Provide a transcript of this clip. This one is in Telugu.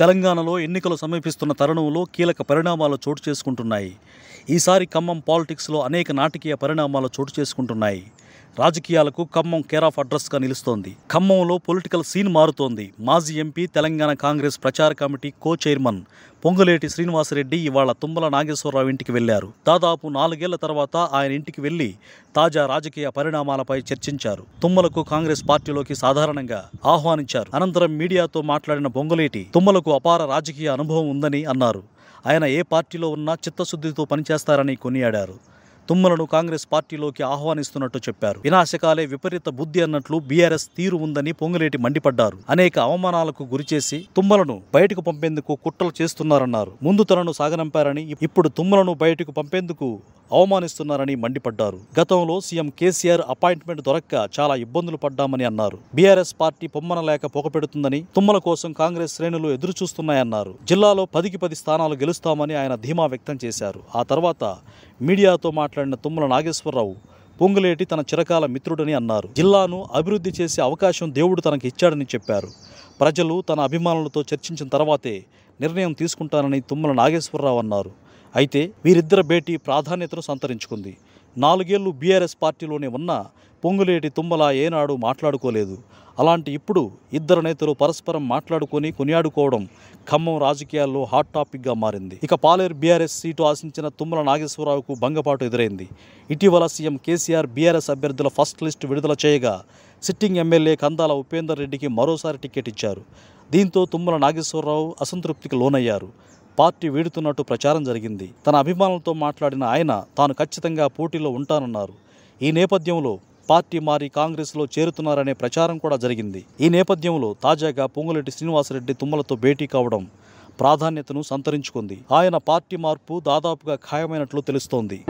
తెలంగాణలో ఎన్నికలు సమీపిస్తున్న తరుణంలో కీలక పరిణామాలు చోటు చేసుకుంటున్నాయి ఈసారి ఖమ్మం పాలిటిక్స్లో అనేక నాటకీయ పరిణామాలు చోటు చేసుకుంటున్నాయి రాజకీయాలకు ఖమ్మం కేర్ ఆఫ్ అడ్రస్గా నిలుస్తోంది ఖమ్మంలో పొలిటికల్ సీన్ మారుతోంది మాజీ ఎంపీ తెలంగాణ కాంగ్రెస్ ప్రచార కమిటీ కో చైర్మన్ పొంగులేటి శ్రీనివాసరెడ్డి ఇవాళ తుమ్మల నాగేశ్వరరావు ఇంటికి వెళ్లారు దాదాపు నాలుగేళ్ల తర్వాత ఆయన ఇంటికి వెళ్లి తాజా రాజకీయ పరిణామాలపై చర్చించారు తుమ్మలకు కాంగ్రెస్ పార్టీలోకి సాధారణంగా ఆహ్వానించారు అనంతరం మీడియాతో మాట్లాడిన పొంగులేటి తుమ్మలకు అపార రాజకీయ అనుభవం ఉందని అన్నారు ఆయన ఏ పార్టీలో ఉన్నా చిత్తశుద్ధితో పనిచేస్తారని కొనియాడారు తుమ్మలను కాంగ్రెస్ పార్టీలోకి ఆహ్వానిస్తున్నట్టు చెప్పారు వినాశకాలే విపరీత బుద్ధి అన్నట్లు బీఆర్ఎస్ తీరు ఉందని పొంగులేటి మండిపడ్డారు అనేక అవమానాలకు గురిచేసి తుమ్మలను బయటకు పంపేందుకు కుట్రలు చేస్తున్నారన్నారు ముందు తనను సాగనంపారని ఇప్పుడు తుమ్మలను బయటకు పంపేందుకు అవమానిస్తున్నారని మండిపడ్డారు గతంలో సీఎం కేసీఆర్ అపాయింట్మెంట్ దొరక్క చాలా ఇబ్బందులు పడ్డామని అన్నారు బీఆర్ఎస్ పార్టీ పొమ్మన లేక పొగపెడుతుందని తుమ్మల కోసం కాంగ్రెస్ శ్రేణులు ఎదురు చూస్తున్నాయన్నారు జిల్లాలో పదికి పది స్థానాలు గెలుస్తామని ఆయన ధీమా వ్యక్తం చేశారు ఆ తర్వాత మీడియాతో మాట్లాడిన తుమ్మల నాగేశ్వరరావు పొంగులేటి తన చిరకాల మిత్రుడని అన్నారు జిల్లాను అభివృద్ధి చేసే అవకాశం దేవుడు తనకి ఇచ్చాడని చెప్పారు ప్రజలు తన అభిమానులతో చర్చించిన తర్వాతే నిర్ణయం తీసుకుంటానని తుమ్మల నాగేశ్వరరావు అన్నారు అయితే వీరిద్దరి భేటీ ప్రాధాన్యతను సంతరించుకుంది నాలుగేళ్లు బీఆర్ఎస్ పార్టీలోనే ఉన్న పొంగులేటి తుమ్మల ఏనాడు మాట్లాడుకోలేదు అలాంటి ఇప్పుడు ఇద్దరు నేతలు పరస్పరం మాట్లాడుకొని కొనియాడుకోవడం ఖమ్మం రాజకీయాల్లో హాట్ టాపిక్గా మారింది ఇక పాలేరు బీఆర్ఎస్ సీటు ఆశించిన తుమ్మల నాగేశ్వరరావుకు భంగపాటు ఎదురైంది ఇటీవల సీఎం కేసీఆర్ బీఆర్ఎస్ అభ్యర్థుల ఫస్ట్ లిస్టు విడుదల చేయగా సిట్టింగ్ ఎమ్మెల్యే కందాల ఉపేందర్ రెడ్డికి మరోసారి టికెట్ ఇచ్చారు దీంతో తుమ్మల నాగేశ్వరరావు అసంతృప్తికి లోనయ్యారు పార్టీ వీడుతున్నట్టు ప్రచారం జరిగింది తన అభిమానులతో మాట్లాడిన ఆయన తాను ఖచ్చితంగా పోటీలో ఉంటానన్నారు ఈ నేపథ్యంలో పార్టీ మారి కాంగ్రెస్లో చేరుతున్నారనే ప్రచారం కూడా జరిగింది ఈ నేపథ్యంలో తాజాగా పొంగులెట్టి శ్రీనివాసరెడ్డి తుమ్మలతో భేటీ కావడం ప్రాధాన్యతను సంతరించుకుంది ఆయన పార్టీ మార్పు దాదాపుగా ఖాయమైనట్లు తెలుస్తోంది